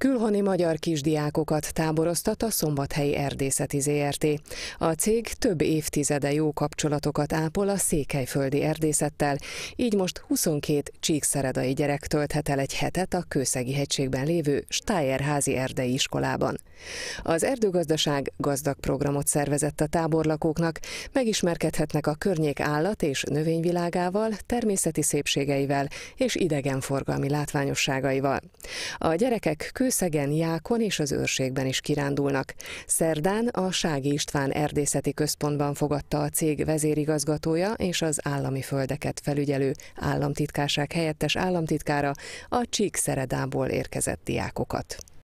Külhoni magyar kisdiákokat táboroztat a Szombathelyi Erdészeti ZRT. A cég több évtizede jó kapcsolatokat ápol a székelyföldi erdészettel, így most 22 csíkszeredai gyerek tölthet el egy hetet a Kőszegi hegységben lévő házi erdei iskolában. Az erdőgazdaság gazdag programot szervezett a táborlakóknak, megismerkedhetnek a környék állat és növényvilágával, természeti szépségeivel és idegenforgalmi látványosságaival. A gyerekek kő Kőszegen, Jákon és az őrségben is kirándulnak. Szerdán a Sági István Erdészeti Központban fogadta a cég vezérigazgatója és az állami földeket felügyelő államtitkárság helyettes államtitkára a Csíkszeredából érkezett diákokat.